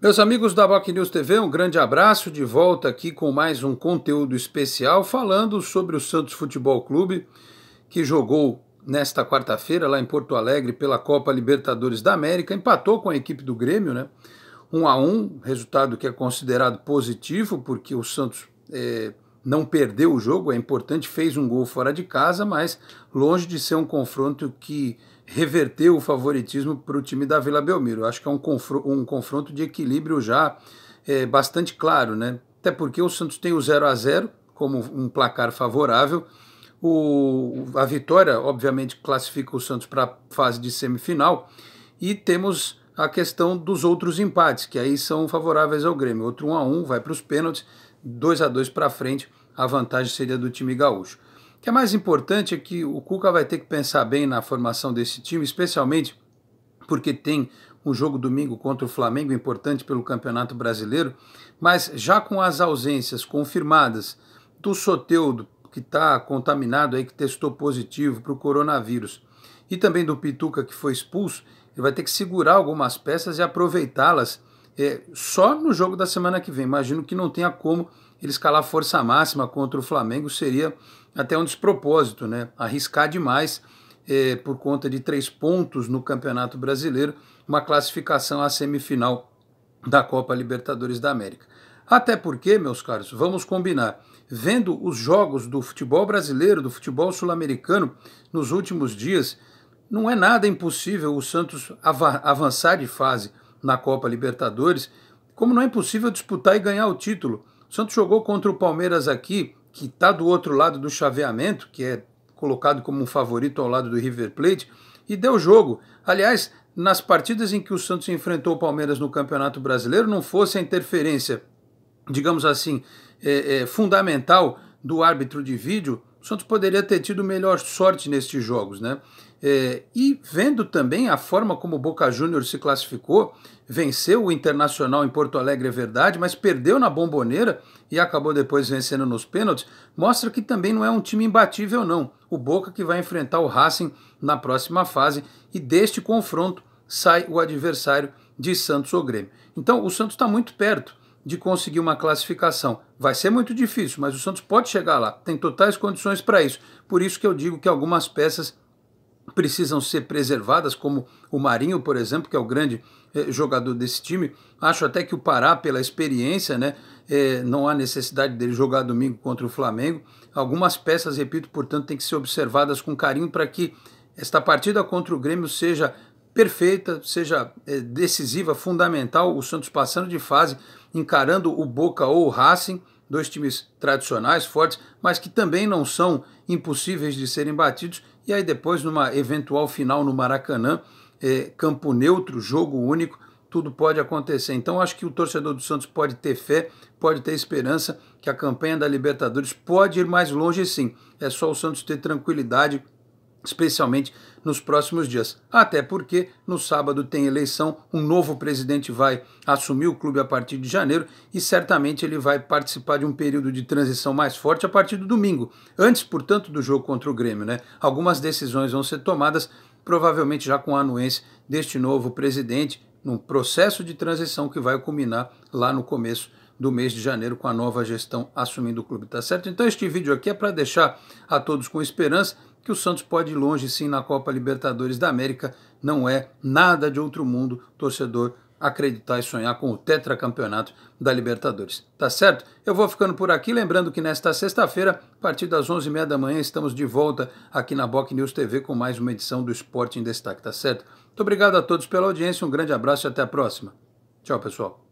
Meus amigos da Boc News TV, um grande abraço, de volta aqui com mais um conteúdo especial falando sobre o Santos Futebol Clube, que jogou nesta quarta-feira lá em Porto Alegre pela Copa Libertadores da América, empatou com a equipe do Grêmio, né? 1 um a 1, um, resultado que é considerado positivo porque o Santos é, não perdeu o jogo, é importante, fez um gol fora de casa, mas longe de ser um confronto que reverteu o favoritismo para o time da Vila Belmiro. Acho que é um, confronto, um confronto de equilíbrio já é, bastante claro, né? Até porque o Santos tem o 0 a 0 como um placar favorável. O, a vitória, obviamente, classifica o Santos para a fase de semifinal. E temos a questão dos outros empates, que aí são favoráveis ao Grêmio. Outro 1 a 1 vai para os pênaltis, 2 a 2 para frente, a vantagem seria do time gaúcho. O que é mais importante é que o Cuca vai ter que pensar bem na formação desse time, especialmente porque tem um jogo domingo contra o Flamengo importante pelo Campeonato Brasileiro, mas já com as ausências confirmadas do Soteudo, que está contaminado aí, que testou positivo para o coronavírus, e também do Pituca, que foi expulso, ele vai ter que segurar algumas peças e aproveitá-las é, só no jogo da semana que vem. Imagino que não tenha como ele escalar força máxima contra o Flamengo, seria até um despropósito, né? Arriscar demais é, por conta de três pontos no Campeonato Brasileiro, uma classificação à semifinal da Copa Libertadores da América. Até porque, meus caros, vamos combinar. Vendo os jogos do futebol brasileiro, do futebol sul-americano nos últimos dias, não é nada impossível o Santos avançar de fase na Copa Libertadores, como não é impossível disputar e ganhar o título. O Santos jogou contra o Palmeiras aqui, que está do outro lado do chaveamento, que é colocado como um favorito ao lado do River Plate, e deu jogo. Aliás, nas partidas em que o Santos enfrentou o Palmeiras no Campeonato Brasileiro, não fosse a interferência, digamos assim, é, é, fundamental do árbitro de vídeo, o Santos poderia ter tido melhor sorte nestes jogos, né? É, e vendo também a forma como o Boca Juniors se classificou, venceu o Internacional em Porto Alegre, é verdade, mas perdeu na Bomboneira e acabou depois vencendo nos pênaltis, mostra que também não é um time imbatível, não. O Boca que vai enfrentar o Racing na próxima fase e deste confronto sai o adversário de Santos ou Grêmio. Então o Santos está muito perto de conseguir uma classificação. Vai ser muito difícil, mas o Santos pode chegar lá, tem totais condições para isso. Por isso que eu digo que algumas peças precisam ser preservadas, como o Marinho, por exemplo, que é o grande eh, jogador desse time. Acho até que o Pará, pela experiência, né, eh, não há necessidade dele jogar domingo contra o Flamengo. Algumas peças, repito, portanto, têm que ser observadas com carinho para que esta partida contra o Grêmio seja perfeita, seja é, decisiva, fundamental, o Santos passando de fase, encarando o Boca ou o Racing, dois times tradicionais, fortes, mas que também não são impossíveis de serem batidos, e aí depois, numa eventual final no Maracanã, é, campo neutro, jogo único, tudo pode acontecer. Então, acho que o torcedor do Santos pode ter fé, pode ter esperança que a campanha da Libertadores pode ir mais longe, sim. É só o Santos ter tranquilidade especialmente nos próximos dias. Até porque no sábado tem eleição, um novo presidente vai assumir o clube a partir de janeiro e certamente ele vai participar de um período de transição mais forte a partir do domingo, antes, portanto, do jogo contra o Grêmio. Né? Algumas decisões vão ser tomadas, provavelmente já com a anuência deste novo presidente, num processo de transição que vai culminar lá no começo do mês de janeiro com a nova gestão assumindo o clube, tá certo? Então este vídeo aqui é para deixar a todos com esperança que o Santos pode ir longe sim na Copa Libertadores da América, não é nada de outro mundo, torcedor acreditar e sonhar com o tetracampeonato da Libertadores. Tá certo? Eu vou ficando por aqui, lembrando que nesta sexta-feira, a partir das 11h30 da manhã, estamos de volta aqui na Boc News TV com mais uma edição do Esporte em Destaque, tá certo? Muito obrigado a todos pela audiência, um grande abraço e até a próxima. Tchau, pessoal.